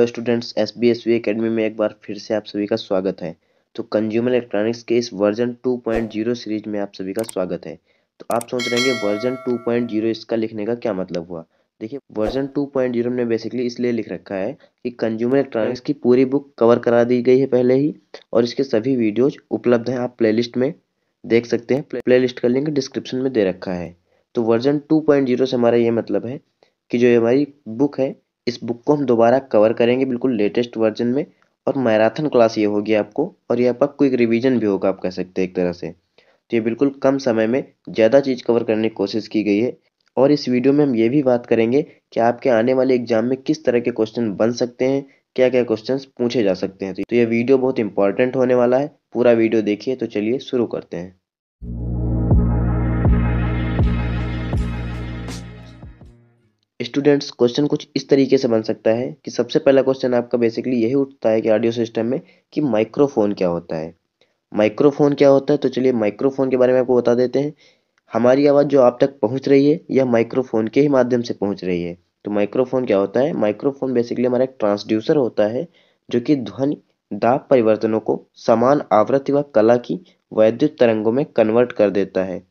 hello students S B S academy में एक बार फिर से आप सभी का स्वागत है तो कंज्यूमर इलेक्ट्रॉनिक्स के इस वर्जन 2.0 सीरीज में आप सभी का स्वागत है तो आप सोच रहे हैं वर्जन 2.0 इसका लिखने का क्या मतलब हुआ देखिए वर्जन 2.0 ने बेसिकली इसलिए लिख रखा है कि कंज्यूमर इलेक्ट्रॉनिक्स की पूरी बुक कवर करा दी गई है पहले ही और इसके सभी वीडियोज उपलब्ध हैं आप प्ले में देख सकते हैं प्ले का लिंक डिस्क्रिप्शन में दे रखा है तो वर्जन टू से हमारा ये मतलब है कि जो हमारी बुक है इस बुक को हम दोबारा कवर करेंगे बिल्कुल लेटेस्ट वर्जन में और मैराथन क्लास ये होगी आपको और ये आपका क्विक रिविजन भी होगा आप कह सकते हैं एक तरह से तो ये बिल्कुल कम समय में ज़्यादा चीज़ कवर करने की कोशिश की गई है और इस वीडियो में हम ये भी बात करेंगे कि आपके आने वाले एग्जाम में किस तरह के क्वेश्चन बन सकते हैं क्या क्या क्वेश्चन पूछे जा सकते हैं तो ये वीडियो बहुत इंपॉर्टेंट होने वाला है पूरा वीडियो देखिए तो चलिए शुरू करते हैं स्टूडेंट्स क्वेश्चन कुछ इस तरीके से बन सकता है कि सबसे पहला क्वेश्चन आपका बेसिकली यही उठता है कि ऑडियो सिस्टम में कि माइक्रोफोन क्या होता है माइक्रोफोन क्या होता है तो चलिए माइक्रोफोन के बारे में आपको बता देते हैं हमारी आवाज़ जो आप तक पहुंच रही है यह माइक्रोफोन के ही माध्यम से पहुंच रही है तो माइक्रोफोन क्या होता है माइक्रोफोन बेसिकली हमारा एक ट्रांसड्यूसर होता है जो कि ध्वनि दाब परिवर्तनों को समान आवृत्ति व कला की वैद्युत तरंगों में कन्वर्ट कर देता है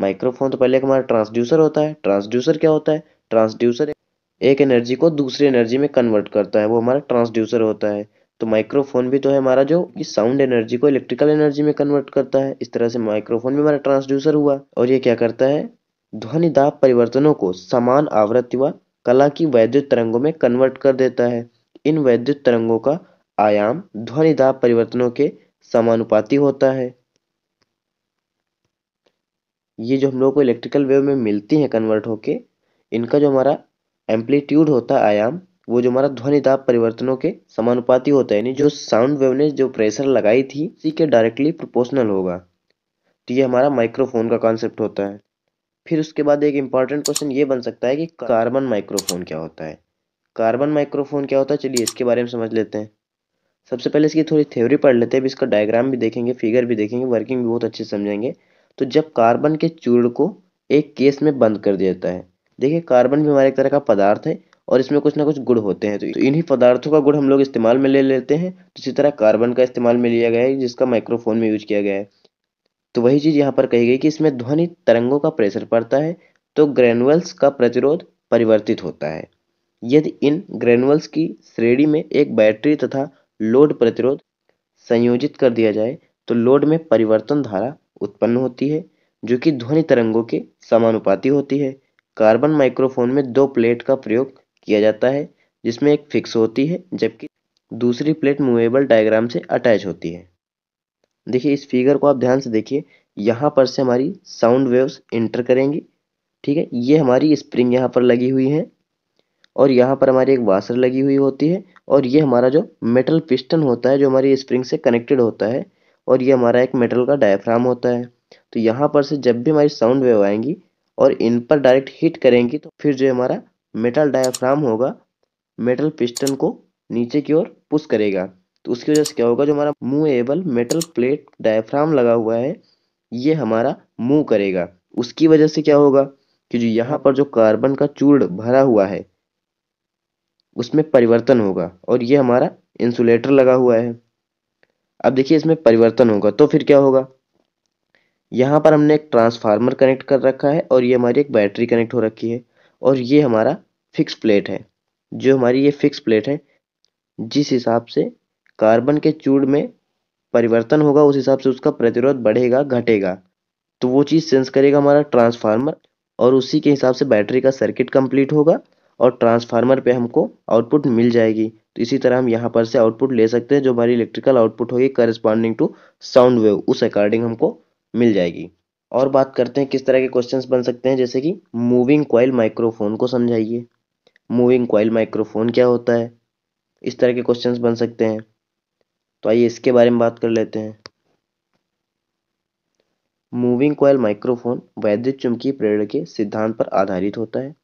माइक्रोफोन तो पहले हमारा ट्रांसड्यूसर होता है ट्रांसड्यूसर क्या होता है ट्रांसड्यूसर एक एनर्जी को दूसरी एनर्जी में कन्वर्ट करता है वो हमारा ट्रांसड्यूसर होता है तो माइक्रोफोन भी तो है हमारा जो कि साउंड एनर्जी को इलेक्ट्रिकल एनर्जी में कन्वर्ट करता है इस तरह से माइक्रोफोन भी हमारा ट्रांसड्यूसर हुआ और ये क्या करता है ध्वनि दाब परिवर्तनों को समान आवृत्ति व कला की वैद्युत तरंगों में कन्वर्ट कर देता है इन वैद्युत तरंगों का आयाम ध्वनि दाब परिवर्तनों के समानुपाती होता है ये जो हम लोग को इलेक्ट्रिकल वेव में मिलती है कन्वर्ट होके इनका जो हमारा एम्पलीट्यूड होता है आयाम वो जो हमारा ध्वनि दाब परिवर्तनों के समानुपाती होता है यानी जो साउंड वेव ने जो प्रेशर लगाई थी उसी के डायरेक्टली प्रोपोर्शनल होगा तो ये हमारा माइक्रोफोन का कॉन्सेप्ट होता है फिर उसके बाद एक इम्पॉर्टेंट क्वेश्चन ये बन सकता है कि कार्बन माइक्रोफोन क्या होता है कार्बन माइक्रोफोन क्या होता है चलिए इसके बारे में समझ लेते हैं सबसे पहले इसकी थोड़ी थ्योरी पढ़ लेते हैं इसका डायग्राम भी देखेंगे फिगर भी देखेंगे वर्किंग भी बहुत अच्छे समझेंगे तो जब कार्बन के चूर्ण को एक केस में बंद कर दिया जाता है देखिए कार्बन भी हमारे एक तरह का पदार्थ है और इसमें कुछ ना कुछ गुड़ होते हैं तो इन्हीं पदार्थों का गुड़ हम लोग इस्तेमाल में ले लेते हैं तो इसी तरह कार्बन का इस्तेमाल में लिया गया है जिसका माइक्रोफोन में यूज किया गया है तो वही चीज़ यहाँ पर कही गई कि इसमें ध्वनि तरंगों का प्रेशर पड़ता है तो ग्रेनुअल्स का प्रतिरोध परिवर्तित होता है यदि इन ग्रेनुअल्स की श्रेणी में एक बैटरी तथा लोड प्रतिरोध संयोजित कर दिया जाए तो लोड में परिवर्तन धारा उत्पन्न होती है जो कि ध्वनि तरंगों के समानुपाती होती है कार्बन माइक्रोफोन में दो प्लेट का प्रयोग किया जाता है जिसमें एक फिक्स होती है जबकि दूसरी प्लेट मूवेबल डायग्राम से अटैच होती है देखिए इस फिगर को आप ध्यान से देखिए यहाँ पर से हमारी साउंड वेव्स इंटर करेंगी ठीक है ये हमारी स्प्रिंग यहाँ पर लगी हुई है और यहाँ पर हमारी एक वाशर लगी हुई होती है और ये हमारा जो मेटल पिस्टन होता है जो हमारी स्प्रिंग से कनेक्टेड होता है और ये हमारा एक मेटल का डायफ्राम होता है तो यहाँ पर से जब भी हमारी साउंड वेव आएंगी और इन पर डायरेक्ट हिट करेंगे तो फिर जो हमारा मेटल डायाफ्राम होगा मेटल पिस्टन को नीचे की ओर पुश करेगा तो उसकी वजह से क्या होगा जो हमारा मूवेबल मेटल प्लेट डायफ्राम लगा हुआ है ये हमारा मूव करेगा उसकी वजह से क्या होगा कि जो यहाँ पर जो कार्बन का चूर्ण भरा हुआ है उसमें परिवर्तन होगा और ये हमारा इंसुलेटर लगा हुआ है अब देखिए इसमें परिवर्तन होगा तो फिर क्या होगा यहाँ पर हमने एक ट्रांसफार्मर कनेक्ट कर रखा है और ये हमारी एक बैटरी कनेक्ट हो रखी है और ये हमारा फिक्स प्लेट है जो हमारी ये फिक्स प्लेट है जिस हिसाब से कार्बन के चूड़ में परिवर्तन होगा उस हिसाब से उसका प्रतिरोध बढ़ेगा घटेगा तो वो चीज़ सेंस करेगा हमारा ट्रांसफार्मर और उसी के हिसाब से बैटरी का सर्किट कंप्लीट होगा और ट्रांसफार्मर पे हमको आउटपुट मिल जाएगी तो इसी तरह हम यहाँ पर से आउटपुट ले सकते हैं जो हमारी इलेक्ट्रिकल आउटपुट होगी करस्पॉन्डिंग टू साउंड वेव उस अकॉर्डिंग हमको मिल जाएगी और बात करते हैं किस तरह के क्वेश्चंस बन सकते हैं जैसे कि मूविंग क्वाइल माइक्रोफोन को समझाइए मूविंग क्वाइल माइक्रोफोन क्या होता है इस तरह के क्वेश्चंस बन सकते हैं तो आइए इसके बारे में बात कर लेते हैं मूविंग क्वाइल माइक्रोफोन वैद्युत चुंबकीय प्रेरण के सिद्धांत पर आधारित होता है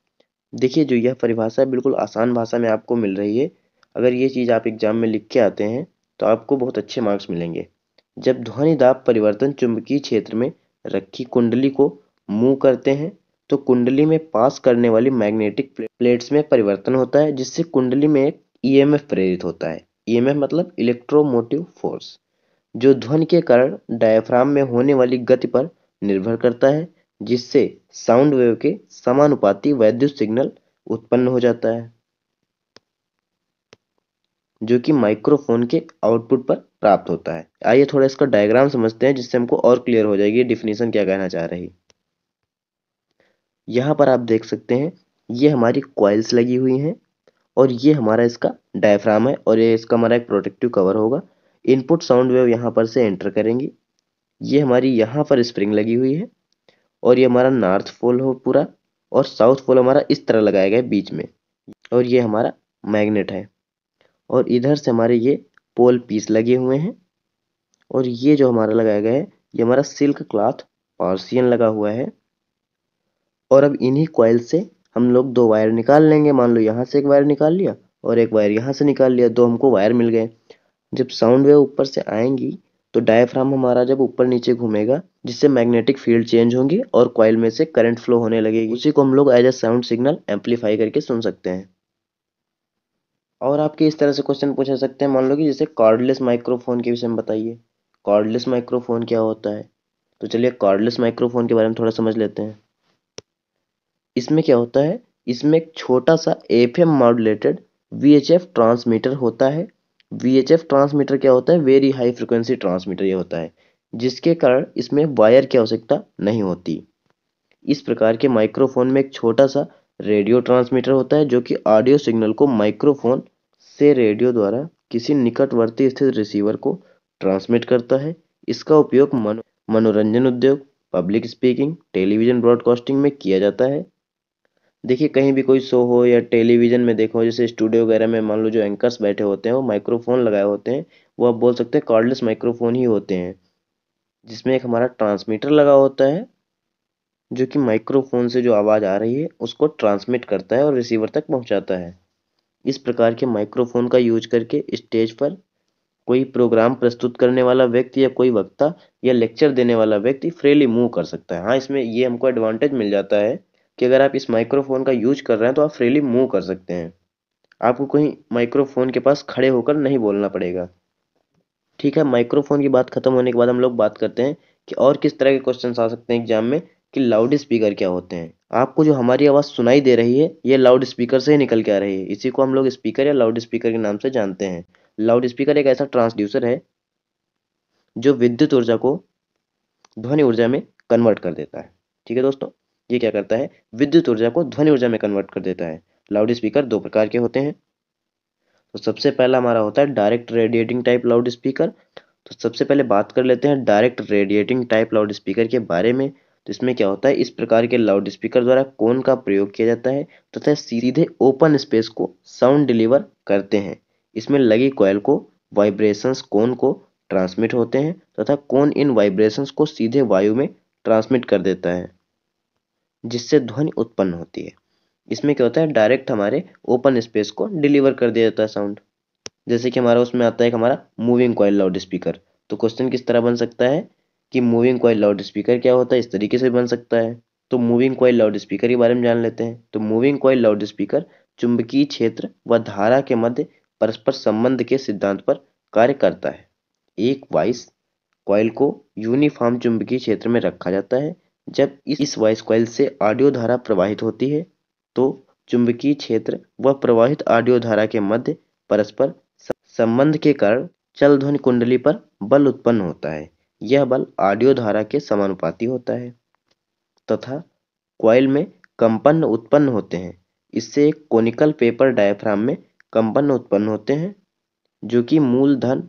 देखिए जो यह परिभाषा बिल्कुल आसान भाषा में आपको मिल रही है अगर ये चीज़ आप एग्जाम में लिख के आते हैं तो आपको बहुत अच्छे मार्क्स मिलेंगे जब दाब परिवर्तन चुंबकीय क्षेत्र में रखी कुंडली को मूव करते हैं तो कुंडली में पास करने वाली मैग्नेटिक प्लेट्स में परिवर्तन होता है जिससे कुंडली में एक ईएमएफ e प्रेरित होता है ईएमएफ e मतलब इलेक्ट्रोमोटिव फोर्स जो ध्वनि के कारण डायफ्राम में होने वाली गति पर निर्भर करता है जिससे साउंड वेव के समानुपाती वैद्युत सिग्नल उत्पन्न हो जाता है जो कि माइक्रोफोन के आउटपुट पर प्राप्त होता है आइए थोड़ा इसका डायग्राम समझते हैं जिससे हमको और क्लियर हो जाएगी डिफिनेशन क्या कहना चाह रही यहाँ पर आप देख सकते हैं ये हमारी क्वाइल्स लगी हुई हैं और ये हमारा इसका डायफ्राम है और ये इसका हमारा एक प्रोटेक्टिव कवर होगा इनपुट साउंड वेव यहाँ पर से एंटर करेंगी ये हमारी यहाँ पर स्प्रिंग लगी हुई है और ये हमारा नॉर्थ पोल हो पूरा और साउथ पोल हमारा इस तरह लगाया गया है बीच में और ये हमारा मैग्नेट है और इधर से हमारे ये पोल पीस लगे हुए हैं और ये जो हमारा लगाया गया है ये हमारा सिल्क क्लॉथ पार्सियन लगा हुआ है और अब इन्हीं कॉयल से हम लोग दो वायर निकाल लेंगे मान लो यहाँ से एक वायर निकाल लिया और एक वायर यहाँ से निकाल लिया दो हमको वायर मिल गए जब साउंड वेव ऊपर से आएंगी तो डायफ्राम हमारा जब ऊपर नीचे घूमेगा जिससे मैग्नेटिक फील्ड चेंज होंगी और कॉयल में से करंट फ्लो होने लगेगी उसी को हम लोग as a sound signal amplify करके सुन सकते हैं और आपके इस तरह से क्वेश्चन पूछ सकते हैं मान लो कि जैसे कार्डलेस माइक्रोफोन के विषय में बताइए कार्डलेस माइक्रोफोन क्या होता है तो चलिए कार्डलेस माइक्रोफोन के बारे में थोड़ा समझ लेते हैं इसमें क्या होता है इसमें एक छोटा सा F M modulated V H F transmitter होता है वी एच एफ ट्रांसमीटर क्या होता है वेरी हाई फ्रिक्वेंसी ट्रांसमीटर ये होता है जिसके कारण इसमें वायर की आवश्यकता नहीं होती इस प्रकार के माइक्रोफोन में एक छोटा सा रेडियो ट्रांसमीटर होता है जो कि ऑडियो सिग्नल को माइक्रोफोन से रेडियो द्वारा किसी निकटवर्ती स्थित रिसीवर को ट्रांसमिट करता है इसका उपयोग मनो, मनोरंजन उद्योग पब्लिक स्पीकिंग टेलीविजन ब्रॉडकास्टिंग में किया जाता है देखिए कहीं भी कोई शो हो या टेलीविजन में देखो जैसे स्टूडियो वगैरह में मान लो जो एंकर्स बैठे होते हैं वो माइक्रोफोन लगाए होते हैं वो आप बोल सकते हैं कॉर्डलेस माइक्रोफोन ही होते हैं जिसमें एक हमारा ट्रांसमीटर लगा होता है जो कि माइक्रोफोन से जो आवाज़ आ रही है उसको ट्रांसमिट करता है और रिसीवर तक पहुंचाता है इस प्रकार के माइक्रोफोन का यूज करके स्टेज पर कोई प्रोग्राम प्रस्तुत करने वाला व्यक्ति या कोई वक्ता या लेक्चर देने वाला व्यक्ति फ्रीली मूव कर सकता है हाँ इसमें ये हमको एडवांटेज मिल जाता है कि अगर आप इस माइक्रोफोन का यूज कर रहे हैं तो आप फ्रीली मूव कर सकते हैं आपको कहीं माइक्रोफोन के पास खड़े होकर नहीं बोलना पड़ेगा ठीक है माइक्रोफोन की बात खत्म होने के बाद हम लोग बात करते हैं कि और किस तरह के क्वेश्चन आ सकते हैं एग्जाम में कि लाउड स्पीकर क्या होते हैं आपको जो हमारी आवाज़ सुनाई दे रही है ये लाउड स्पीकर से ही निकल के आ रही है इसी को हम लोग स्पीकर या लाउड स्पीकर के नाम से जानते हैं लाउड स्पीकर एक ऐसा ट्रांसड्यूसर है जो विद्युत ऊर्जा को ध्वनि ऊर्जा में कन्वर्ट कर देता है ठीक है दोस्तों ये क्या करता है विद्युत ऊर्जा को ध्वनि ऊर्जा में कन्वर्ट कर देता है लाउड स्पीकर दो प्रकार के होते हैं तो सबसे पहला हमारा होता है direct radiating type loudspeaker तो सबसे पहले बात कर लेते हैं direct radiating type loudspeaker के बारे में इसमें क्या होता है इस प्रकार के लाउड स्पीकर द्वारा कोन का प्रयोग किया जाता है तथा सीधे ओपन स्पेस को साउंड डिलीवर करते हैं इसमें लगी कॉयल को वाइब्रेशंस कोन को ट्रांसमिट होते हैं तथा कोन इन वाइब्रेशंस को सीधे वायु में ट्रांसमिट कर देता है जिससे ध्वनि उत्पन्न होती है इसमें क्या होता है डायरेक्ट हमारे ओपन स्पेस को डिलीवर कर दिया जाता है साउंड जैसे कि हमारा उसमें आता है हमारा मूविंग कॉयल लाउड स्पीकर तो क्वेश्चन किस तरह बन सकता है कि मूविंग कॉयल लाउड स्पीकर क्या होता है इस तरीके से बन सकता है तो मूविंग कॉयल लाउड स्पीकर के बारे में जान लेते हैं तो मूविंग कॉयल लाउड स्पीकर चुंबकीय क्षेत्र व धारा के मध्य परस्पर संबंध के सिद्धांत पर कार्य करता है एक वाइस कॉयल को यूनिफॉर्म चुंबकीय क्षेत्र में रखा जाता है जब इस वाइस कॉयल से ऑडियो धारा प्रवाहित होती है तो चुंबकीय क्षेत्र व प्रवाहित ऑडियो धारा के मध्य परस्पर संबंध के कारण चल ध्वनि कुंडली पर बल उत्पन्न होता है यह बल ऑडियो धारा के समानुपाती होता है तथा कॉइल में कंपन उत्पन्न होते हैं इससे एक कोनिकल पेपर डायफ्राम में कंपन उत्पन्न होते हैं जो कि धन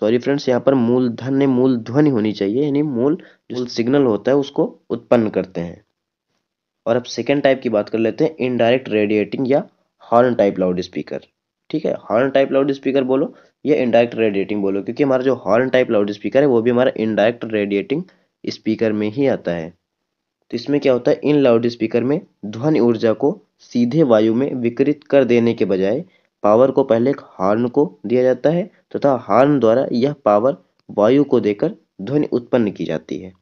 सॉरी फ्रेंड्स यहाँ पर मूल ने मूल ध्वनि होनी चाहिए यानी मूल जो सिग्नल होता है उसको उत्पन्न करते हैं और अब सेकेंड टाइप की बात कर लेते हैं इनडायरेक्ट रेडिएटिंग या हॉर्न टाइप लाउड स्पीकर ठीक है हॉर्न टाइप लाउड स्पीकर बोलो या इंडायरेक्ट रेडिएटिंग बोलो क्योंकि हमारा जो हॉर्न टाइप लाउड स्पीकर है वो भी हमारा इंडायरेक्ट रेडिएटिंग स्पीकर में ही आता है तो इसमें क्या होता है इन लाउड स्पीकर में ध्वनि ऊर्जा को सीधे वायु में विकृत कर देने के बजाय पावर को पहले एक हॉर्न को दिया जाता है तथा तो हॉर्न द्वारा यह पावर वायु को देकर ध्वनि उत्पन्न की जाती है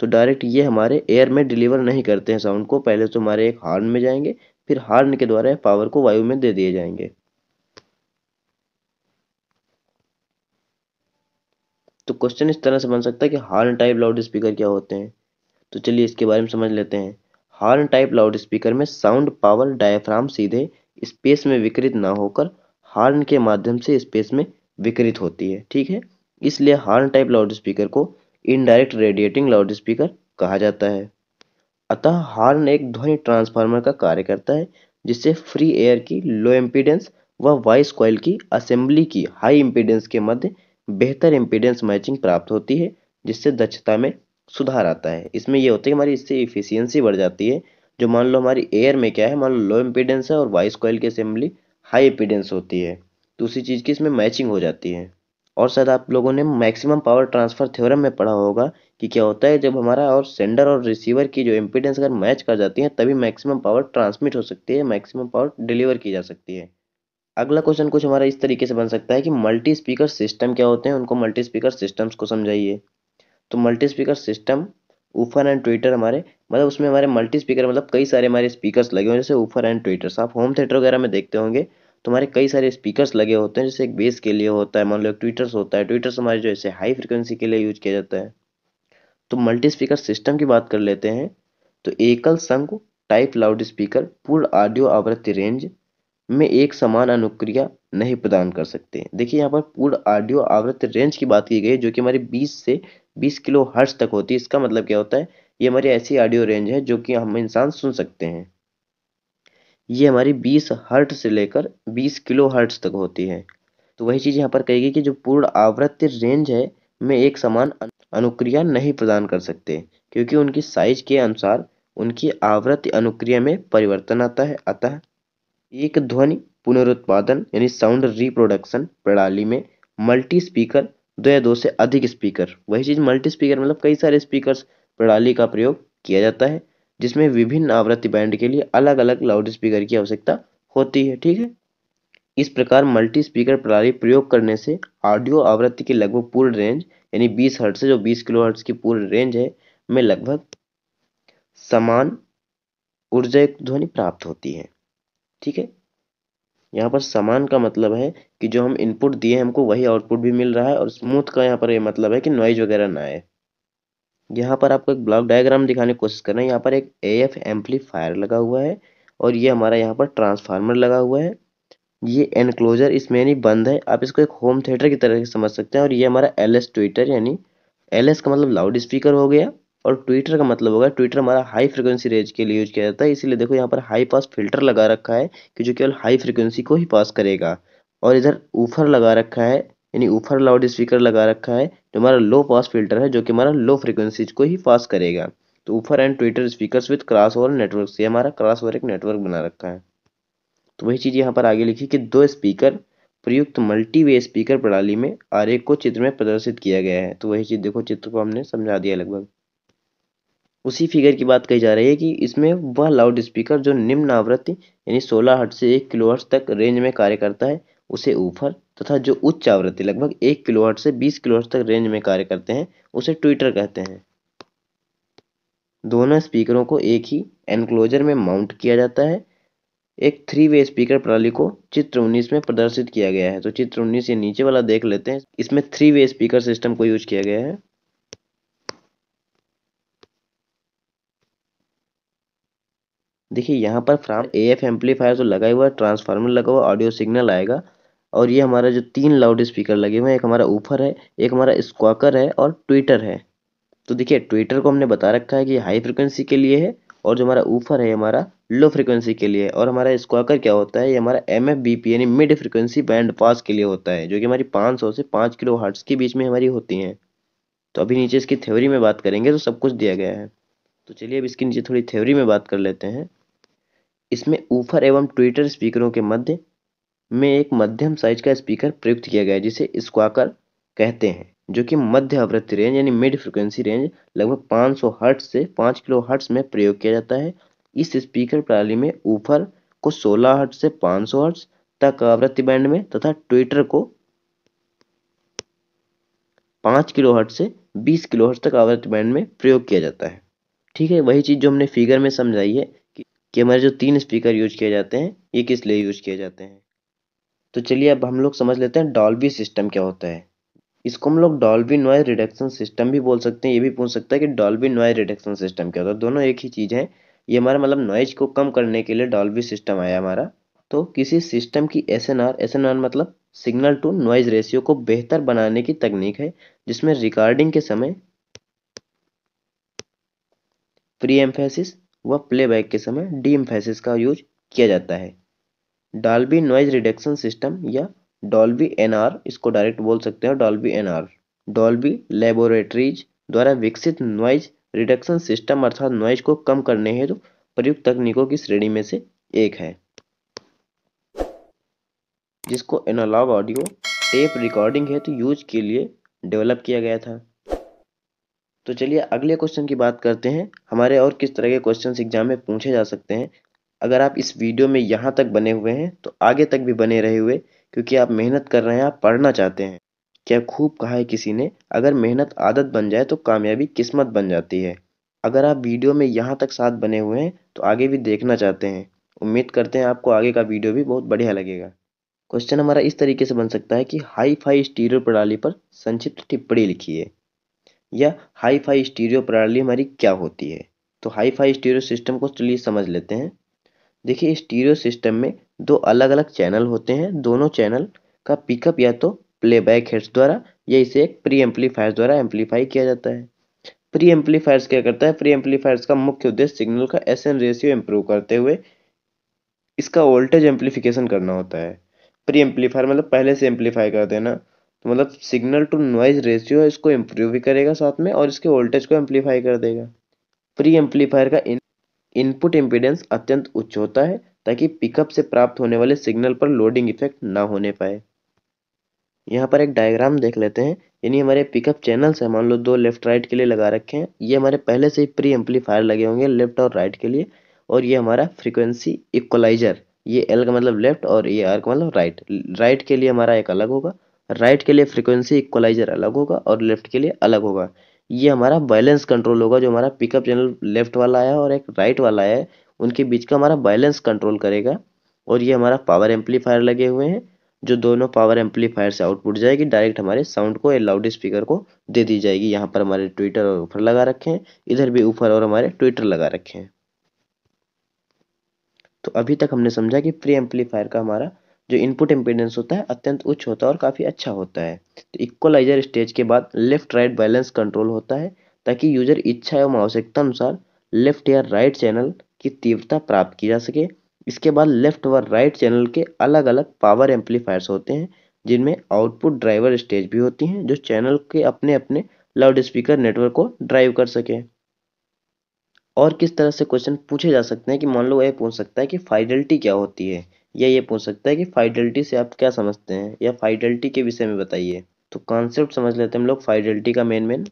तो डायरेक्ट ये हमारे एयर में डिलीवर नहीं करते हैं साउंड को पहले तो हमारे एक हॉर्न में जाएंगे फिर हार्न के द्वारा पावर को वायु में दे दिए जाएंगे तो क्वेश्चन इस तरह से बन सकता है कि हॉर्न टाइप लाउड स्पीकर क्या होते हैं तो चलिए इसके बारे में समझ लेते हैं हॉर्न टाइप लाउड स्पीकर में साउंड पावर डायफ्राम सीधे स्पेस में विकृत ना होकर हॉर्न के माध्यम से स्पेस में विकृत होती है ठीक है इसलिए हॉर्न टाइप लाउड स्पीकर को इनडायरेक्ट रेडिएटिंग लाउड स्पीकर कहा जाता है अतः हॉर्न एक ध्वनि ट्रांसफार्मर का कार्य करता है जिससे फ्री एयर की लो इम्पीडेंस व वॉइस कॉइल की असेंबली की हाई इम्पीडेंस के मध्य बेहतर इम्पीडेंस मैचिंग प्राप्त होती है जिससे दक्षता में सुधार आता है इसमें यह होता है कि हमारी इससे इफिशियंसी बढ़ जाती है जो मान लो हमारी एयर में क्या है मान लो लो इम्पीडेंस है और वॉइस कॉयल की असेंबली हाई इम्पीडेंस होती है तो उसी चीज़ की इसमें मैचिंग हो जाती है और शायद आप लोगों ने मैक्सिमम पावर ट्रांसफर थ्योरम में पढ़ा होगा कि क्या होता है जब हमारा और सेंडर और रिसीवर की जो इम्पीडेंस अगर मैच कर जाती है तभी मैक्सिमम पावर ट्रांसमिट हो सकती है मैक्सिमम पावर डिलीवर की जा सकती है अगला क्वेश्चन कुछ हमारा इस तरीके से बन सकता है कि मल्टी स्पीकर सिस्टम क्या होते हैं उनको मल्टी स्पीकर सिस्टम्स को समझाइए तो multi speaker system woofer and tweeter हमारे मतलब उसमें हमारे मल्टी स्पीकर मतलब कई सारे हमारे स्पीकर्स लगे हुए हैं जैसे ऊफर एंड ट्विटर्स आप होम थिएटर वगैरह में देखते होंगे तो हमारे कई सारे स्पीकर्स लगे होते हैं जैसे एक बेस के लिए होता है मान लो ट्विटर्स होता है ट्विटर्स हमारे जो ऐसे हाई फ्रिक्वेंसी के लिए यूज किया जाता है तो मल्टी स्पीकर सिस्टम की बात कर लेते हैं तो एकल संघ टाइप लाउड स्पीकर पूर्ण ऑडियो आवृत्ति रेंज में एक समान अनुक्रिया नहीं प्रदान कर सकते देखिए यहाँ पर पूर्ण ऑडियो आवृत्ति रेंज की बात की गई है जो कि हमारी 20 से 20 किलो हर्ट्स तक होती है इसका मतलब क्या होता है ये हमारी ऐसी ऑडियो रेंज है जो कि हम इंसान सुन सकते हैं ये हमारी 20 हर्ट से लेकर 20 किलो हर्ट तक होती है तो वही चीज़ यहाँ पर कही गई कि जो पूर्ण आवृत्ति रेंज है में एक समान अनुक्रिया नहीं प्रदान कर सकते क्योंकि उनकी साइज के अनुसार उनकी आवृत्ति अनुक्रिया में परिवर्तन आता है आता है एक ध्वनि पुनरुत्पादन यानी साउंड रिप्रोडक्शन प्रणाली में मल्टी स्पीकर दो या दो से अधिक स्पीकर वही चीज़ मल्टी स्पीकर मतलब कई सारे स्पीकर प्रणाली का प्रयोग किया जाता है जिसमें विभिन्न आवृत्ति बैंड के लिए अलग अलग लाउड स्पीकर की आवश्यकता होती है ठीक है इस प्रकार मल्टी स्पीकर प्रणाली प्रयोग करने से ऑडियो आवृत्ति की लगभग पूर्ण रेंज यानी 20 हर्ट से जो 20 किलो हर्ट्स की पूर्ण रेंज है में लगभग समान ऊर्जा ध्वनि प्राप्त होती है ठीक है यहाँ पर समान का मतलब है कि जो हम इनपुट दिए हमको वही आउटपुट भी मिल रहा है और स्मूथ का यहाँ पर ये मतलब है कि नॉइज वगैरह ना आए यहाँ पर आपको एक ब्लॉक डायग्राम दिखाने की कोशिश कर रहे हैं यहाँ पर एक ए एफ एम्पलीफायर लगा हुआ है और ये हमारा यहाँ पर ट्रांसफार्मर लगा हुआ है ये एनक्लोजर इसमें यानी बंद है आप इसको एक होम थिएटर की तरह समझ सकते हैं और ये हमारा एल एस ट्विटर यानी एल एस का मतलब लाउड स्पीकर हो गया और ट्विटर का मतलब होगा ट्विटर हमारा हाई फ्रिक्वेंसी रेंज के लिए यूज किया जाता है इसीलिए देखो यहाँ पर हाई पास फिल्टर लगा रखा है कि जो केवल हाई फ्रिक्वेंसी को ही पास करेगा और इधर ऊफर लगा रखा है यानी ऊफर लाउड स्पीकर लगा रखा है जो हमारा लो पास फिल्टर है जो कि हमारा लो फ्रिक्वेंसीज को ही पास करेगा तो woofer and tweeter speaker with crossover network से हमारा क्रॉस ओवर एक नेटवर्क बना रखा है तो वही चीज़ यहाँ पर आगे लिखी कि दो स्पीकर प्रयुक्त मल्टी वे स्पीकर प्रणाली में आरेख को चित्र में प्रदर्शित किया गया है तो वही चीज़ देखो चित्र को हमने समझा दिया लगभग उसी फिगर की बात कही जा रही है कि इसमें वह लाउड स्पीकर जो निम्न आवृत्ति यानी 16 हट से एक किलोहर्ट्ज तक रेंज में कार्य करता है उसे ऊपर तथा जो उच्च आवृत्ति लगभग एक हट से बीस किलोहर्ट्ज तक रेंज में कार्य करते हैं उसे ट्विटर कहते हैं दोनों स्पीकरों को एक ही एनक्लोजर में माउंट किया जाता है एक थ्री वे स्पीकर प्रणाली को चित्र 19 में प्रदर्शित किया गया है तो चित्र 19 ये नीचे वाला देख लेते हैं इसमें थ्री वे स्पीकर सिस्टम को यूज किया गया है देखिए यहाँ पर फ्राम ए एफ एम्पलीफायर तो लगा हुआ है ट्रांसफार्मर लगा हुआ ऑडियो सिग्नल आएगा और ये हमारा जो तीन लाउड स्पीकर लगे हुए हैं एक हमारा ऊपर है एक हमारा स्क्वाकर है और ट्विटर है तो देखिए ट्विटर को हमने बता रखा है कि हाई फ्रिक्वेंसी के लिए है और जो हमारा ऊपर है हमारा लो फ्रिक्वेंसी के लिए और हमारा स्क्वाकर क्या होता है ये हमारा एम एफ बी पी यानी मिड फ्रिक्वेंसी बैंड पास के लिए होता है जो कि हमारी पाँच से पाँच किलो हर्ट्स के बीच में हमारी होती हैं तो अभी नीचे इसकी थ्योरी में बात करेंगे तो सब कुछ दिया गया है तो चलिए अब इसके नीचे थोड़ी थ्योरी में बात कर लेते हैं इसमें ऊपर एवं ट्विटर स्पीकरों के मध्य में एक मध्यम साइज का स्पीकर प्रयुक्त किया गया है जिसे स्क्वाकर कहते हैं जो कि मध्य आवृत्ति रेंज यानी मिड फ्रिक्वेंसी रेंज लगभग 500 हर्ट से 5 किलो हर्ट में प्रयोग किया जाता है इस स्पीकर प्रणाली में ऊपर को 16 हर्ट से 500 हर्ट्ज तक आवृत्ति बैंड में तथा ट्विटर को 5 किलो हर्ट से 20 किलो हर्ट तक आवृत्ति बैंड में प्रयोग किया जाता है ठीक है वही चीज़ जो हमने फिगर में समझाई है कि हमारे जो तीन स्पीकर यूज किए जाते हैं ये किस लिए यूज किए जाते हैं तो चलिए अब हम लोग समझ लेते हैं डॉल्बी सिस्टम क्या होता है इसको हम लोग डॉल्बी नॉइज रिडक्शन सिस्टम भी बोल सकते हैं ये भी पूछ सकता है कि डॉल्बी नॉइज रिडक्शन सिस्टम क्या होता है दोनों एक ही चीज़ है ये हमारा मतलब नॉइज को कम करने के लिए डॉल्बी सिस्टम आया हमारा तो किसी सिस्टम की S N R S N R मतलब सिग्नल टू नॉइज रेशियो को बेहतर बनाने की तकनीक है जिसमें रिकॉर्डिंग के समय प्री एम्फेसिस व प्लेबैक के समय डी एम्फेसिस का यूज किया जाता है डॉल्बी नॉइज रिडक्शन सिस्टम या डॉल्बी एन इसको डायरेक्ट बोल सकते हैं डॉल्बी एन डॉल्बी लेबोरेटरीज द्वारा विकसित नॉइज रिडक्शन सिस्टम अर्थात नॉइज को कम करने हेतु तो प्रयुक्त तकनीकों की श्रेणी में से एक है जिसको एनालॉग ऑडियो टेप रिकॉर्डिंग हेतु तो यूज के लिए डेवलप किया गया था तो चलिए अगले क्वेश्चन की बात करते हैं हमारे और किस तरह के क्वेश्चन एग्जाम में पूछे जा सकते हैं अगर आप इस वीडियो में यहाँ तक बने हुए हैं तो आगे तक भी बने रहे हुए क्योंकि आप मेहनत कर रहे हैं आप पढ़ना चाहते हैं क्या खूब कहा है किसी ने अगर मेहनत आदत बन जाए तो कामयाबी किस्मत बन जाती है अगर आप वीडियो में यहाँ तक साथ बने हुए हैं तो आगे भी देखना चाहते हैं उम्मीद करते हैं आपको आगे का वीडियो भी बहुत बढ़िया लगेगा क्वेश्चन हमारा इस तरीके से बन सकता है कि हाई फाई स्टीरियो प्रणाली पर संक्षिप्त टिप्पणी लिखिए या हाई फाई स्टीरियो प्रणाली हमारी क्या होती है तो हाई फाई स्टीरियो सिस्टम को चलिए समझ लेते हैं देखिए स्टीरियो सिस्टम में दो अलग अलग चैनल होते हैं दोनों चैनल का पिकअप या तो प्लेबैक हेड्स द्वारा या इसे एक प्री एम्पलीफायर द्वारा एम्पलीफाई किया जाता है प्री एम्पलीफायर्स क्या करता है प्री एम्पलीफायर्स का मुख्य उद्देश्य सिग्नल का एस एन रेशियो इम्प्रूव करते हुए इसका वोल्टेज एम्पलीफिकेशन करना होता है प्री एम्पलीफायर मतलब पहले से एम्पलीफाई कर देना तो मतलब सिग्नल टू नॉइज़ रेशियो है इसको इम्प्रूव भी करेगा साथ में और इसके वोल्टेज को एम्पलीफाई कर देगा प्री एम्पलीफायर का इनपुट इम्पीडेंस अत्यंत उच्च होता है ताकि पिकअप से प्राप्त होने वाले सिग्नल पर लोडिंग इफेक्ट ना होने पाए यहाँ पर एक डायग्राम देख लेते हैं यानी हमारे पिकअप चैनल्स है मान लो दो लेफ्ट राइट के लिए लगा रखे हैं ये हमारे पहले से ही प्री एम्पलीफायर लगे होंगे लेफ्ट और राइट के लिए और ये हमारा फ्रीक्वेंसी इक्वलाइजर ये एल का मतलब लेफ्ट और ये आर का मतलब राइट राइट के लिए हमारा एक अलग होगा राइट के लिए फ्रीक्वेंसी इक्वलाइजर अलग होगा और लेफ्ट के लिए अलग होगा ये हमारा बैलेंस कंट्रोल होगा जो हमारा पिकअप चैनल लेफ्ट वाला है और एक राइट वाला है उनके बीच का हमारा बैलेंस कंट्रोल करेगा और ये हमारा पावर एम्पलीफायर लगे हुए हैं जो दोनों पावर एम्पलीफायर से आउटपुट जाएगी डायरेक्ट हमारे साउंड को या लाउड स्पीकर को दे दी जाएगी यहाँ पर हमारे ट्विटर और ऊपर लगा रखे हैं इधर भी ऊपर और हमारे ट्विटर लगा रखे हैं तो अभी तक हमने समझा कि प्री एम्पलीफायर का हमारा जो इनपुट इम्पीडेंस होता है अत्यंत उच्च होता है और काफ़ी अच्छा होता है तो इक्वलाइजर स्टेज के बाद लेफ्ट राइट बैलेंस कंट्रोल होता है ताकि यूजर इच्छा एवं आवश्यकता अनुसार लेफ्ट या राइट चैनल की तीव्रता प्राप्त की जा सके इसके बाद लेफ्ट व राइट चैनल के अलग अलग पावर एम्पलीफायर्स होते हैं जिनमें आउटपुट ड्राइवर स्टेज भी होती हैं जो चैनल के अपने अपने लाउड स्पीकर नेटवर्क को ड्राइव कर सके और किस तरह से क्वेश्चन पूछे जा सकते हैं कि मान लो यह पूछ सकता है कि फाइडलिटी क्या होती है या ये पूछ सकता है कि फाइडल्टी से आप क्या समझते हैं या फाइडल्टी के विषय में बताइए तो कॉन्सेप्ट समझ लेते हैं हम लोग फाइडल्टी का मेन मेन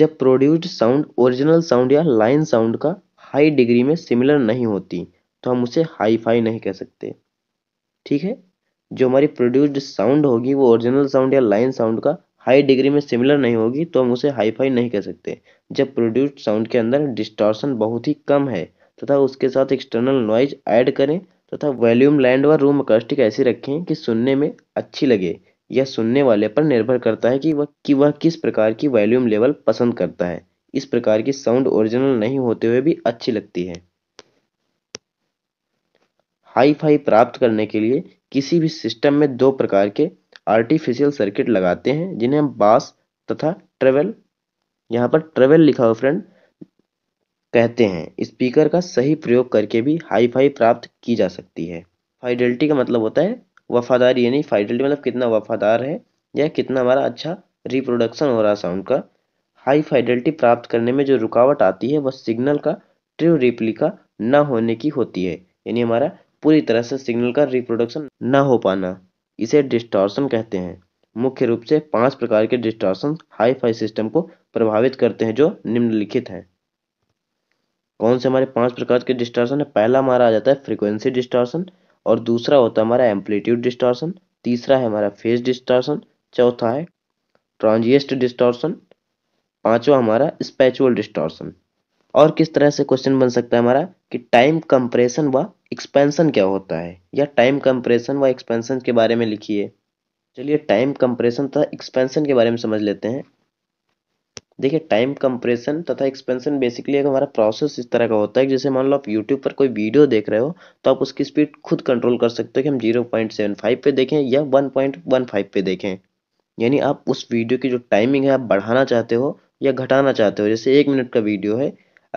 जब प्रोड्यूस्ड साउंड ओरिजिनल साउंड या लाइन साउंड का हाई डिग्री में सिमिलर नहीं होती तो हम उसे हाई फाई नहीं कह सकते ठीक है जो हमारी प्रोड्यूस्ड साउंड होगी वो ओरिजिनल साउंड या लाइन साउंड का हाई डिग्री में सिमिलर नहीं होगी तो हम उसे हाई फाई नहीं कह सकते जब प्रोड्यूस्ड साउंड के अंदर डिस्टॉर्शन बहुत ही कम है तथा तो उसके साथ एक्सटर्नल नॉइज ऐड करें तथा वॉल्यूम लैंड व रूम एकॉस्टिक ऐसी रखें कि सुनने में अच्छी लगे यह सुनने वाले पर निर्भर करता है कि वह कि वह किस प्रकार की वॉल्यूम लेवल पसंद करता है इस प्रकार की साउंड ओरिजिनल नहीं होते हुए भी अच्छी लगती है हाई फाई प्राप्त करने के लिए किसी भी सिस्टम में दो प्रकार के आर्टिफिशियल सर्किट लगाते हैं जिन्हें हम बास तथा ट्रेवल यहाँ पर ट्रेवल लिखा हो फ्रेंड कहते हैं स्पीकर का सही प्रयोग करके भी हाई फाई प्राप्त की जा सकती है फाइडेलिटी का मतलब होता है वफादारी यानी फाइडेलिटी मतलब कितना वफादार है या कितना हमारा अच्छा रिप्रोडक्शन हो रहा साउंड का हाई फाइडेलिटी प्राप्त करने में जो रुकावट आती है वह सिग्नल का ट्रू रिप्लिका न होने की होती है यानी हमारा पूरी तरह से सिग्नल का रिप्रोडक्शन ना हो पाना इसे डिस्टॉर्सन कहते हैं मुख्य रूप से पांच प्रकार के डिस्टॉर्सन हाई फाई सिस्टम को प्रभावित करते हैं जो निम्नलिखित हैं कौन से हमारे पांच प्रकार के डिस्टॉर्शन है पहला हमारा आ जाता है फ्रीक्वेंसी डिस्टॉर्शन और दूसरा होता है हमारा एम्पलीट्यूड डिस्टॉर्शन तीसरा है हमारा फेज डिस्टॉर्शन चौथा है ट्रांजिएस्ट डिस्टॉर्शन पांचवा हमारा स्पेचुअल डिस्टॉर्शन और किस तरह से क्वेश्चन बन सकता है हमारा कि टाइम कंप्रेशन व एक्सपेंसन क्या होता है या टाइम कंप्रेशन व एक्सपेंसन के बारे में लिखिए चलिए टाइम कंप्रेशन तथा एक्सपेंसन के बारे में समझ लेते हैं देखिए टाइम कंप्रेशन तथा एक्सपेंशन बेसिकली एक हमारा प्रोसेस इस तरह का होता है जैसे मान लो आप यूट्यूब पर कोई वीडियो देख रहे हो तो आप उसकी स्पीड खुद कंट्रोल कर सकते हो कि हम जीरो पॉइंट सेवन फाइव पे देखें या वन पॉइंट वन फाइव पे देखें यानी आप उस वीडियो की जो टाइमिंग है आप बढ़ाना चाहते हो या घटाना चाहते हो जैसे एक मिनट का वीडियो है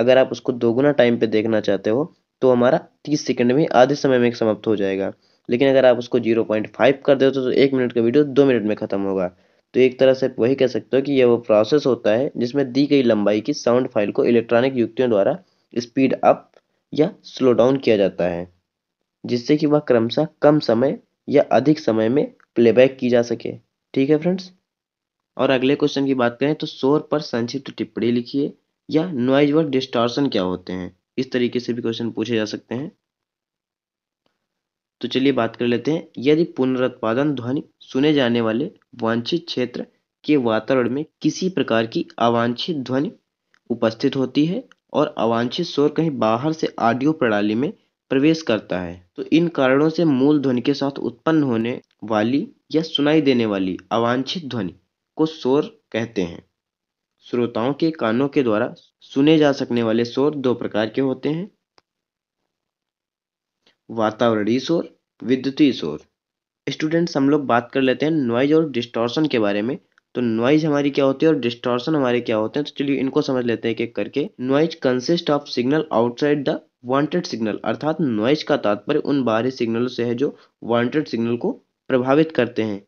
अगर आप उसको दोगुना टाइम पे देखना चाहते हो तो हमारा तीस सेकेंड में आधे समय में समाप्त हो जाएगा लेकिन अगर आप उसको जीरो पॉइंट फाइव कर दे हो तो एक मिनट का वीडियो दो मिनट में ख़त्म होगा तो एक तरह से वही कह सकते हो कि यह वो प्रोसेस होता है जिसमें दी गई लंबाई की साउंड फाइल को इलेक्ट्रॉनिक युक्तियों द्वारा स्पीड अप या स्लो डाउन किया जाता है जिससे कि वह क्रमशः कम समय या अधिक समय में प्लेबैक की जा सके ठीक है फ्रेंड्स और अगले क्वेश्चन की बात करें तो शोर पर संक्षिप्त टिप्पणी लिखिए या नॉइज व डिस्टॉर्शन क्या होते हैं इस तरीके से भी क्वेश्चन पूछे जा सकते हैं तो चलिए बात कर लेते हैं यदि पुनरुत्पादन ध्वनि सुने जाने वाले वांछित क्षेत्र के वातावरण में किसी प्रकार की अवांछित ध्वनि उपस्थित होती है और अवांछित शोर कहीं बाहर से ऑडियो प्रणाली में प्रवेश करता है तो इन कारणों से मूल ध्वनि के साथ उत्पन्न होने वाली या सुनाई देने वाली अवांछित ध्वनि को शोर कहते हैं श्रोताओं के कानों के द्वारा सुने जा सकने वाले शोर दो प्रकार के होते हैं वातावरणीय शोर विद्युतीय शोर स्टूडेंट्स हम लोग बात कर लेते हैं नॉइज और डिस्टॉर्शन के बारे में तो नॉइज हमारी क्या होती है और डिस्टॉर्शन हमारे क्या होते हैं तो चलिए इनको समझ लेते हैं एक करके noise consist of signal outside the wanted signal अर्थात नॉइज का तात्पर्य उन बाहरी सिग्नलों से है जो वांटेड सिग्नल को प्रभावित करते हैं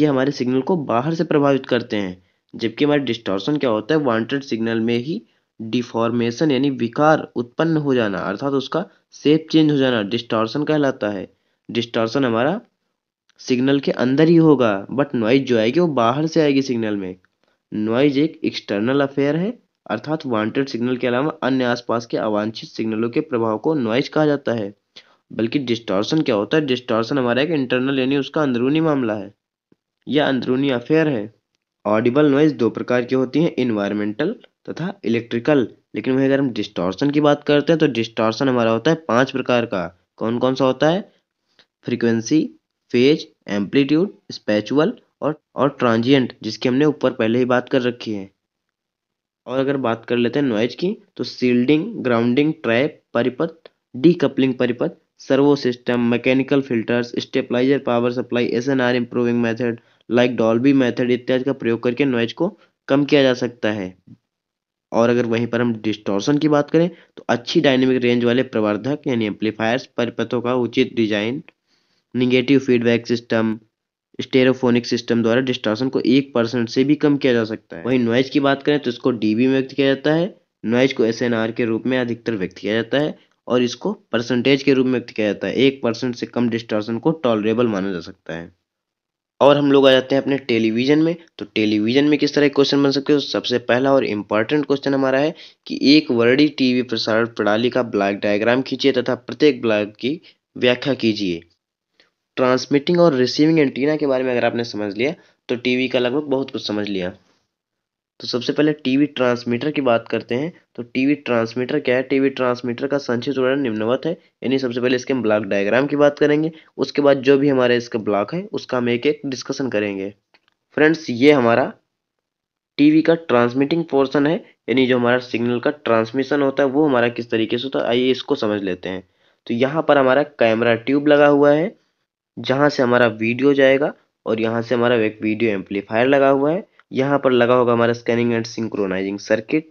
ये हमारे सिग्नल को बाहर से प्रभावित करते हैं जबकि हमारे डिस्टॉर्सन क्या होता है वांटेड सिग्नल में ही डिफॉर्मेशन यानी विकार उत्पन्न हो जाना अर्थात उसका शेप चेंज हो जाना डिस्टॉर्शन कहलाता है डिस्टॉर्शन हमारा सिग्नल के अंदर ही होगा बट नॉइज जो आएगी वो बाहर से आएगी सिग्नल में नॉइज एक एक्सटर्नल अफेयर है अर्थात वांटेड सिग्नल के अलावा अन्य आसपास के अवांछित सिग्नलों के प्रभाव को नॉइज कहा जाता है बल्कि डिस्टॉर्शन क्या होता है डिस्टॉर्शन हमारा एक इंटरनल यानी उसका अंदरूनी मामला है या अंदरूनी अफेयर है ऑडिबल नॉइज दो प्रकार की होती है इन्वायरमेंटल तथा इलेक्ट्रिकल लेकिन वही अगर हम डिस्टॉर्सन की बात करते हैं तो डिस्टॉर्सन हमारा होता है पांच प्रकार का कौन कौन सा होता है फ्रीक्वेंसी फेज एम्पलीट्यूड स्पेचुअल और और ट्रांजिएंट जिसकी हमने ऊपर पहले ही बात कर रखी है और अगर बात कर लेते हैं नॉइज की तो सील्डिंग ग्राउंडिंग ट्रैप परिपथ डीकपलिंग परिपथ servo system mechanical filters stabiliser power supply S N R improving method like Dolby method इत्यादि का प्रयोग करके नॉइज को कम किया जा सकता है और अगर वहीं पर हम डिस्टॉर्शन की बात करें तो अच्छी डायनेमिक रेंज वाले प्रवर्धक यानी एम्पलीफायर्स परिपथों का उचित design negative feedback system stereophonic system द्वारा डिस्टॉर्शन को एक परसेंट से भी कम किया जा सकता है वहीं नॉइज की बात करें तो इसको डीबी में व्यक्त किया जाता है नॉइज को एस के रूप में अधिकतर व्यक्त किया जाता है और इसको परसेंटेज के रूप में व्यक्त किया जाता है एक परसेंट से कम डिस्टॉर्शन को टॉलरेबल माना जा सकता है और हम लोग आ जाते हैं अपने टेलीविज़न में तो टेलीविज़न में किस तरह के क्वेश्चन बन सकते हो तो सबसे पहला और इम्पॉर्टेंट क्वेश्चन हमारा है कि एक वर्डी टीवी प्रसारण प्रणाली का ब्लैक डायग्राम खींचिए तथा प्रत्येक ब्लॉक की व्याख्या कीजिए ट्रांसमिटिंग और रिसीविंग एंटीना के बारे में अगर आपने समझ लिया तो टीवी का लगभग बहुत कुछ समझ लिया तो सबसे पहले टीवी ट्रांसमीटर की बात करते हैं तो टीवी ट्रांसमीटर क्या है टीवी ट्रांसमीटर का संचित उड़ान निम्नवत है यानी सबसे पहले इसके हम ब्लॉक डायग्राम की बात करेंगे उसके बाद जो भी हमारे इसका ब्लॉक है उसका हम एक एक डिस्कशन करेंगे फ्रेंड्स ये हमारा टीवी का ट्रांसमिटिंग पोर्सन है यानी जो हमारा सिग्नल का ट्रांसमिशन होता है वो हमारा किस तरीके से होता है आइए इसको समझ लेते हैं तो यहाँ पर हमारा कैमरा ट्यूब लगा हुआ है जहाँ से हमारा वीडियो जाएगा और यहाँ से हमारा एक वीडियो एम्पलीफायर लगा हुआ है यहाँ पर लगा होगा हमारा स्कैनिंग एंड सिंक्रोनाइजिंग सर्किट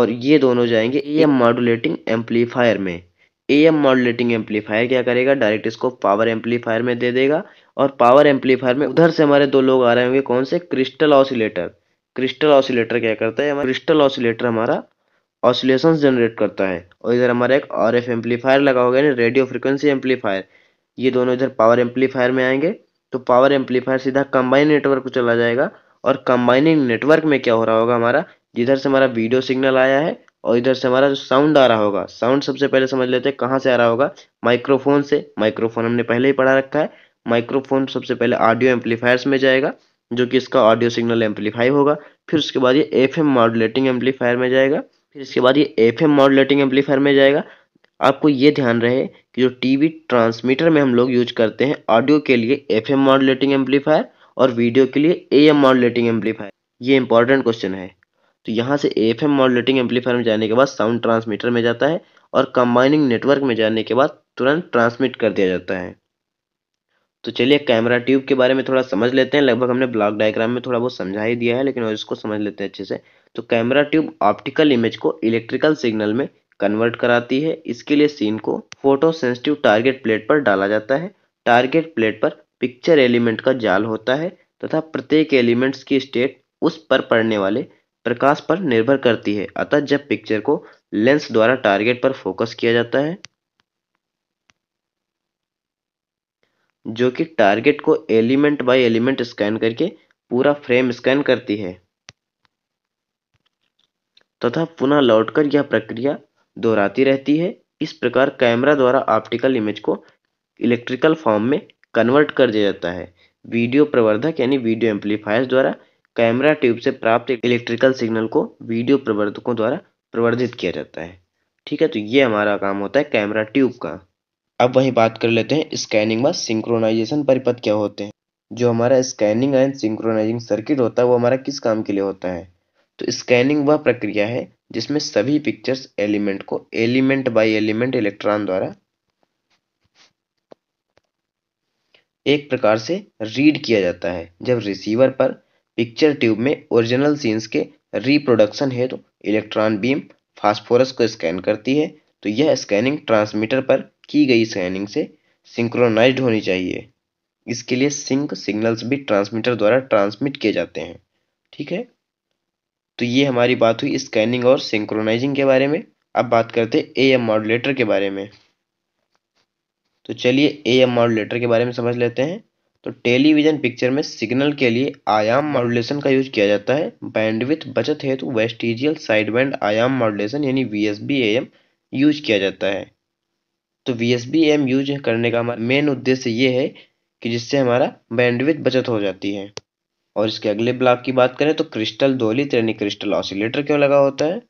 और ये दोनों जाएंगे ए एम मॉडुलेटिंग एम्पलीफायर में ए एम मॉडुलेटिंग एम्पलीफायर क्या करेगा डायरेक्ट इसको पावर एम्पलीफायर में दे देगा और पावर एम्पलीफायर में उधर से हमारे दो लोग आ रहे होंगे कौन से क्रिस्टल ऑसिलेटर क्रिस्टल ऑसिलेटर क्या करता है क्रिस्टल ऑसिलेटर हमारा ऑसिलेशन जनरेट करता है और इधर हमारा एक आर एफ एम्पलीफायर लगा होगा यानी रेडियो फ्रिक्वेंसी एम्पलीफायर ये दोनों इधर पावर एम्पलीफायर में आएंगे तो पावर एम्पलीफायर सीधा कंबाइन नेटवर्क को चला जाएगा और कंबाइनिंग नेटवर्क में क्या हो रहा होगा हमारा जिधर से हमारा वीडियो सिग्नल आया है और इधर से हमारा जो साउंड आ रहा होगा साउंड सबसे पहले समझ लेते हैं कहाँ से आ रहा होगा माइक्रोफोन से माइक्रोफोन हमने पहले ही पढ़ा रखा है माइक्रोफोन सबसे पहले ऑडियो एम्पलीफायर्स में जाएगा जो कि इसका ऑडियो सिग्नल एम्पलीफाई होगा फिर उसके बाद ये एफ एम मॉडुलेटिंग एम्पलीफायर में जाएगा फिर इसके बाद ये एफ एम मॉडुलेटिंग एम्पलीफायर में जाएगा आपको ये ध्यान रहे कि जो टीवी ट्रांसमीटर में हम लोग यूज करते हैं ऑडियो के लिए एफ एम मॉडुलेटिंग एम्पलीफायर और वीडियो के लिए ए एम मॉडलेटिंग एम्पलीफायर ये इंपॉर्टेंट क्वेश्चन है तो यहाँ से एफ एम मॉडलेटिंग एम्पलीफायर में जाने के बाद साउंड ट्रांसमीटर में जाता है और कंबाइनिंग नेटवर्क में जाने के बाद तुरंत ट्रांसमिट कर दिया जाता है तो चलिए कैमरा ट्यूब के बारे में थोड़ा समझ लेते हैं लगभग हमने ब्लॉक डायग्राम में थोड़ा बहुत समझा ही दिया है लेकिन और इसको समझ लेते हैं अच्छे से तो कैमरा ट्यूब ऑप्टिकल इमेज को इलेक्ट्रिकल सिग्नल में कन्वर्ट कराती है इसके लिए सीन को फोटो सेंसिटिव टारगेट प्लेट पर डाला जाता है टारगेट प्लेट पर पिक्चर एलिमेंट का जाल होता है तथा प्रत्येक एलिमेंट्स की स्टेट उस पर पड़ने वाले प्रकाश पर निर्भर करती है अतः जब पिक्चर को लेंस द्वारा टारगेट पर फोकस किया जाता है जो कि टारगेट को एलिमेंट बाय एलिमेंट स्कैन करके पूरा फ्रेम स्कैन करती है तथा पुनः लौटकर यह प्रक्रिया दोहराती रहती है इस प्रकार कैमरा द्वारा ऑप्टिकल इमेज को इलेक्ट्रिकल फॉर्म में कन्वर्ट कर दिया जाता है वीडियो प्रवर्धक यानी वीडियो एम्पलीफायर द्वारा कैमरा ट्यूब से प्राप्त इलेक्ट्रिकल सिग्नल को वीडियो प्रवर्धकों द्वारा प्रवर्धित किया जाता है ठीक है तो ये हमारा काम होता है कैमरा ट्यूब का अब वही बात कर लेते हैं स्कैनिंग व सिंक्रोनाइजेशन परिपथ क्या होते हैं जो हमारा स्कैनिंग एंड सिंक्रोनाइजिंग सर्किट होता है वो हमारा किस काम के लिए होता है तो स्कैनिंग वह प्रक्रिया है जिसमें सभी पिक्चर्स एलिमेंट को एलिमेंट बाय एलिमेंट इलेक्ट्रॉन द्वारा एक प्रकार से रीड किया जाता है जब रिसीवर पर पिक्चर ट्यूब में ओरिजिनल सीन्स के रिप्रोडक्शन है तो इलेक्ट्रॉन बीम फास्फोरस को स्कैन करती है तो यह स्कैनिंग ट्रांसमीटर पर की गई स्कैनिंग से सिंक्रोनाइज होनी चाहिए इसके लिए सिंक सिग्नल्स भी ट्रांसमीटर द्वारा ट्रांसमिट किए जाते हैं ठीक है तो ये हमारी बात हुई स्कैनिंग और सिंक्रोनाइजिंग के बारे में अब बात करते हैं ए एम मॉडुलेटर के बारे में तो चलिए ए एम मॉडुलेटर के बारे में समझ लेते हैं तो टेलीविजन पिक्चर में सिग्नल के लिए आयाम मॉडुलेशन का यूज किया जाता है बैंडविथ बचत हेतु तो वेस्टिजियल साइड बैंड आयाम मॉडुलेशन यानी V S B M use किया जाता है तो V S B M use करने का मेन उद्देश्य ये है कि जिससे हमारा बैंडविथ बचत हो जाती है और इसके अगले ब्लॉक की बात करें तो क्रिस्टल दोलित्र यानी क्रिस्टल ऑसिलेटर क्यों लगा होता है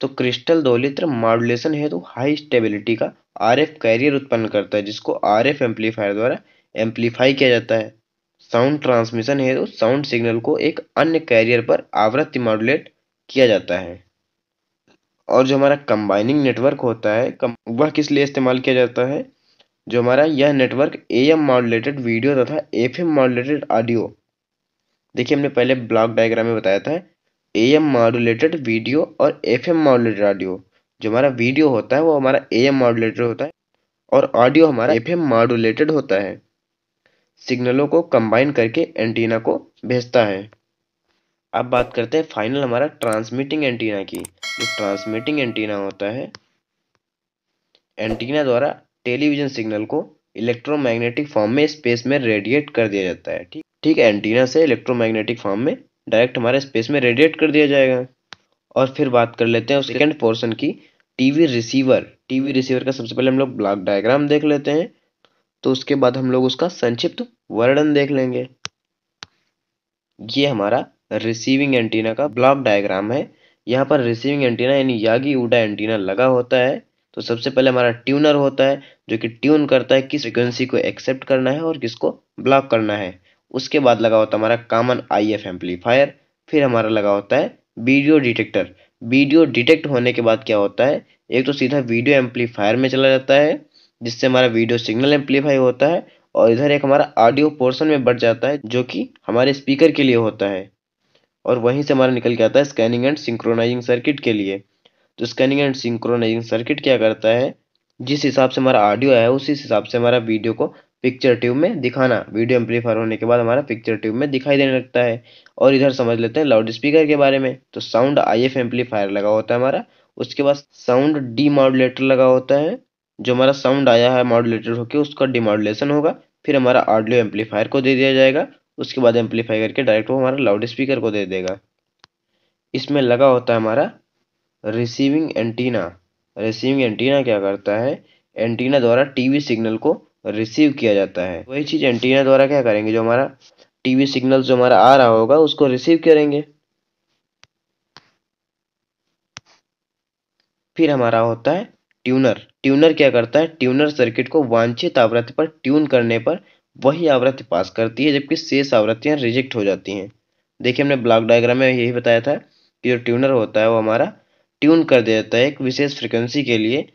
तो क्रिस्टल दोलित्र मॉडुलेशन हेतु तो हाई स्टेबिलिटी का आर एफ कैरियर उत्पन्न करता है जिसको आर एफ एम्पलीफायर द्वारा एम्पलीफाई किया जाता है साउंड ट्रांसमिशन है तो साउंड सिग्नल को एक अन्य कैरियर पर आवृत्ति मॉड्यूलेट किया जाता है और जो हमारा कंबाइनिंग नेटवर्क होता है वह किस लिए इस्तेमाल किया जाता है जो हमारा यह network A M modulated video तथा एफ एम मॉडुलेटेड ऑडियो देखिए हमने पहले ब्लॉक डायग्राम में बताया था ए एम मॉड्यूलेटेड वीडियो और एफ एम मॉड्यूलेटेड ऑडियो जो हमारा वीडियो होता है वो हमारा ए एम मॉडुलेटेड होता है और ऑडियो हमारा एफ एम मॉडुलेटेड होता है सिग्नलों को कंबाइन करके एंटीना को भेजता है अब बात करते हैं फाइनल हमारा ट्रांसमिटिंग एंटीना की जो ट्रांसमिटिंग एंटीना होता है एंटीना द्वारा टेलीविजन सिग्नल को इलेक्ट्रोमैग्नेटिक फॉर्म में स्पेस में रेडिएट कर दिया जाता है ठीक ठीक है एंटीना से इलेक्ट्रोमैग्नेटिक फॉर्म में डायरेक्ट हमारे स्पेस में रेडिएट कर दिया जाएगा और फिर बात कर लेते हैं उस सेकेंड पोर्सन की टीवी रिसीवर टीवी रिसीवर का सबसे पहले हम लोग ब्लॉक डायग्राम देख लेते हैं तो उसके बाद हम लोग उसका संक्षिप्त वर्णन देख लेंगे ये हमारा रिसीविंग एंटीना का ब्लॉक डायग्राम है यहाँ पर रिसीविंग एंटीना यानी यागी उडा एंटीना लगा होता है तो सबसे पहले हमारा ट्यूनर होता है जो कि ट्यून करता है किस फ्रिक्वेंसी को एक्सेप्ट करना है और किसको ब्लॉक करना है उसके बाद लगा होता है हमारा कॉमन आई एफ एम्पलीफायर फिर हमारा लगा होता है वीडियो डिटेक्टर वीडियो डिटेक्ट होने के बाद क्या होता है एक तो सीधा वीडियो एम्पलीफायर में चला जाता है जिससे हमारा वीडियो सिग्नल एम्पलीफाई होता है और इधर एक हमारा ऑडियो पोर्शन में बढ़ जाता है जो कि हमारे स्पीकर के लिए होता है और वहीं से हमारा निकल के आता है स्कैनिंग एंड सिंक्रोनाइजिंग सर्किट के लिए तो स्कैनिंग एंड सिंक्रोनाइजिंग सर्किट क्या करता है जिस हिसाब से हमारा ऑडियो है उसी हिसाब से हमारा वीडियो को पिक्चर ट्यूब में दिखाना वीडियो एम्पलीफायर होने के बाद हमारा पिक्चर ट्यूब में दिखाई देने लगता है और इधर समझ लेते हैं लाउड स्पीकर के बारे में तो साउंड आई एफ एम्पलीफायर लगा होता है हमारा उसके बाद साउंड डी मॉडुलेटर लगा होता है जो हमारा साउंड आया है मॉडुलेटर होकर उसका डिमॉडुलेशन होगा फिर हमारा ऑडियो एम्पलीफायर को दे दिया जाएगा उसके बाद एम्पलीफाई करके डायरेक्ट वो हमारा लाउड स्पीकर को दे देगा इसमें लगा होता है हमारा रिसीविंग एंटीना रिसीविंग एंटीना क्या करता है एंटीना द्वारा टीवी सिग्नल को रिसीव किया जाता है वही चीज़ एंटीना द्वारा क्या करेंगे जो हमारा टीवी सिग्नल जो हमारा आ रहा होगा उसको रिसीव करेंगे फिर हमारा होता है ट्यूनर ट्यूनर क्या करता है ट्यूनर सर्किट को वांछित आवृत्ति पर ट्यून करने पर वही आवृत्ति पास करती है जबकि शेष आवृत्तियां रिजेक्ट हो जाती हैं देखिए हमने ब्लॉक डायग्राम में यही बताया था कि जो ट्यूनर होता है वो हमारा ट्यून कर देता है एक विशेष फ्रिक्वेंसी के लिए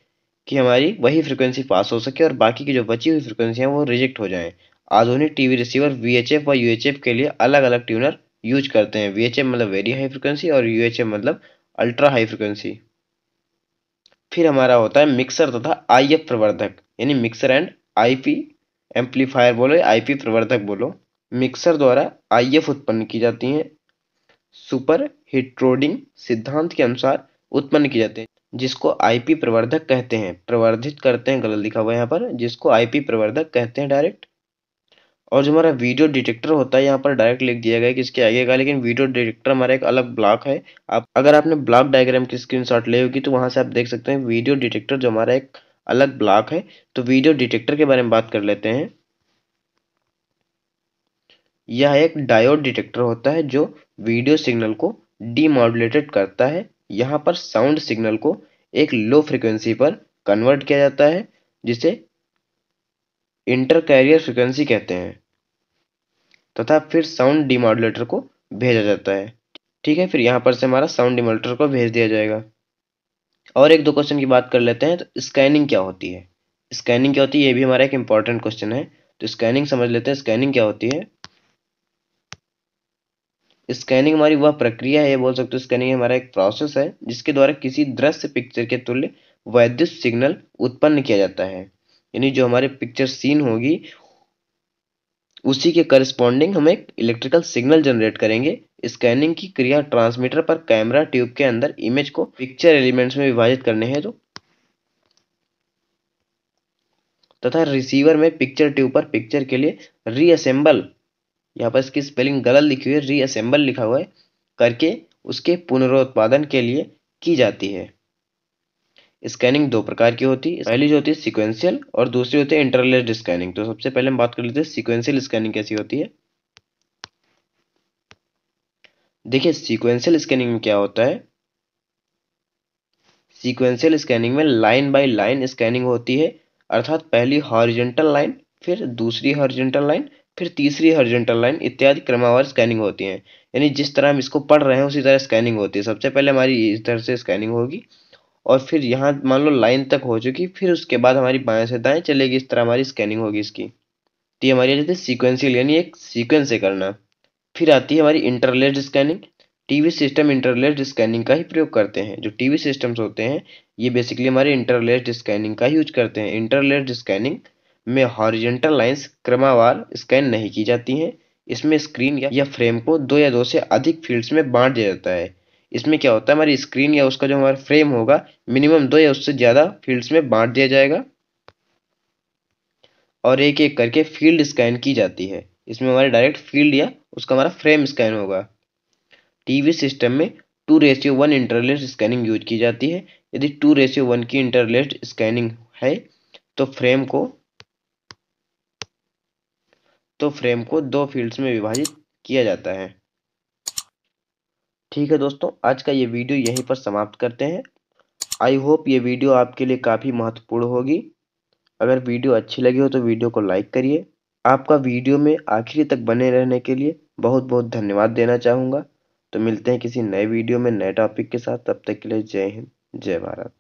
कि हमारी वही फ्रिक्वेंसी पास हो सके और बाकी की जो बची हुई फ्रिक्वेंसी है वो रिजेक्ट हो जाए आधुनिक टीवी रिसीवर वी व यू के लिए अलग अलग ट्यूनर यूज करते हैं वी मतलब वेरी हाई फ्रिक्वेंसी और यू मतलब अल्ट्रा हाई फ्रिक्वेंसी फिर हमारा होता है मिक्सर तथा आई एफ प्रवर्धक यानी mixer and I P amplifier बोलो या आई पी प्रवर्धक बोलो मिक्सर द्वारा आई एफ उत्पन्न की जाती है सुपर हिट्रोडिंग सिद्धांत के अनुसार उत्पन्न की जाते हैं जिसको आईपी प्रवर्धक कहते हैं प्रवर्धित करते हैं गलत लिखा हुआ है यहाँ पर जिसको आईपी प्रवर्धक कहते हैं डायरेक्ट और जो हमारा वीडियो डिटेक्टर होता है यहाँ पर डायरेक्ट लिख दिया गया है कि इसके आगे का लेकिन वीडियो डिटेक्टर हमारा एक अलग ब्लॉक है आप अगर आपने ब्लॉक डायग्राम की स्क्रीनशॉट ले होगी तो वहाँ से आप देख सकते हैं वीडियो डिटेक्टर जो हमारा एक अलग ब्लॉक है तो वीडियो डिटेक्टर के बारे में बात कर लेते हैं यह एक डायोड डिटेक्टर होता है जो वीडियो सिग्नल को डीमोडुलेटेड करता है यहाँ पर साउंड सिग्नल को एक लो फ्रिक्वेंसी पर कन्वर्ट किया जाता है जिसे इंटर कैरियर फ्रिक्वेंसी कहते हैं तथा फिर साउंड डिमोडुलेटर को भेजा जाता है ठीक है फिर यहाँ पर से हमारा साउंड डिमोडुलेटर को भेज दिया जाएगा और एक दो क्वेश्चन की बात कर लेते हैं तो स्कैनिंग क्या होती है स्कैनिंग क्या होती है ये भी हमारा एक इंपॉर्टेंट क्वेश्चन है तो स्कैनिंग समझ लेते हैं स्कैनिंग क्या होती है स्कैनिंग हमारी वह प्रक्रिया है बोल सकते हो स्कैनिंग हमारा एक प्रोसेस है जिसके द्वारा किसी दृश्य पिक्चर के तुल्य वैद्युत सिग्नल उत्पन्न किया जाता है यानी जो हमारे पिक्चर सीन होगी उसी के करस्पॉन्डिंग हम एक इलेक्ट्रिकल सिग्नल जनरेट करेंगे स्कैनिंग की क्रिया ट्रांसमीटर पर कैमरा ट्यूब के अंदर इमेज को पिक्चर एलिमेंट्स में विभाजित करने हैं तो तथा रिसीवर में पिक्चर ट्यूब पर पिक्चर के लिए रीअसेंबल यहाँ पर इसकी स्पेलिंग गलत लिखी हुई है रीअसेंबल लिखा हुआ है करके उसके पुनरुत्पादन के लिए की जाती है स्कैनिंग दो प्रकार की होती है पहली जो होती है सिक्वेंशियल और दूसरी होती है इंटरलेस्ड स्कैनिंग तो सबसे पहले हम बात कर लेते हैं सिक्वेंशियल स्कैनिंग कैसी होती है देखिए सिक्वेंशियल स्कैनिंग में क्या होता है सिक्वेंशियल स्कैनिंग में लाइन बाय लाइन स्कैनिंग होती है अर्थात पहली हॉरिजेंटल लाइन फिर दूसरी हॉरिजेंटल लाइन फिर तीसरी हॉरिजॉन्टल लाइन इत्यादि क्रमावार स्कैनिंग होती है यानी जिस तरह हम इसको पढ़ रहे हैं उसी तरह स्कैनिंग होती है सबसे पहले हमारी इस तरह से स्कैनिंग होगी और फिर यहाँ मान लो लाइन तक हो चुकी फिर उसके बाद हमारी बाएं से दाएं चलेगी इस तरह हमारी स्कैनिंग होगी इसकी तो ये हमारी आ जाती है सीक्वेंसियल यानी एक सीक्वेंस से करना फिर आती है हमारी interlaced scanning TV system interlaced scanning का ही प्रयोग करते हैं जो टीवी सिस्टम्स होते हैं ये बेसिकली हमारे इंटरलेस्ड स्कैनिंग का यूज करते हैं इंटरलेस्ड स्कैनिंग में हॉरिजेंटल लाइंस क्रमावार स्कैन नहीं की जाती हैं इसमें स्क्रीन या, या फ्रेम को दो या दो से अधिक फील्ड्स में बांट दिया जाता है इसमें क्या होता है हमारी स्क्रीन या उसका जो हमारा फ्रेम होगा मिनिमम दो या उससे ज़्यादा फील्ड्स में बांट दिया जाएगा और एक एक करके फील्ड स्कैन की जाती है इसमें हमारे डायरेक्ट फील्ड या उसका हमारा फ्रेम स्कैन होगा टीवी सिस्टम में two ratio one interlaced scanning use की जाती है यदि टू रेशियो वन की इंटरलेस्ट स्कैनिंग है तो फ्रेम को तो फ्रेम को दो फील्ड्स में विभाजित किया जाता है ठीक है दोस्तों आज का ये वीडियो यहीं पर समाप्त करते हैं आई होप ये वीडियो आपके लिए काफ़ी महत्वपूर्ण होगी अगर वीडियो अच्छी लगी हो तो वीडियो को लाइक करिए आपका वीडियो में आखिरी तक बने रहने के लिए बहुत बहुत धन्यवाद देना चाहूँगा तो मिलते हैं किसी नए वीडियो में नए टॉपिक के साथ तब तक के लिए जय हिंद जय भारत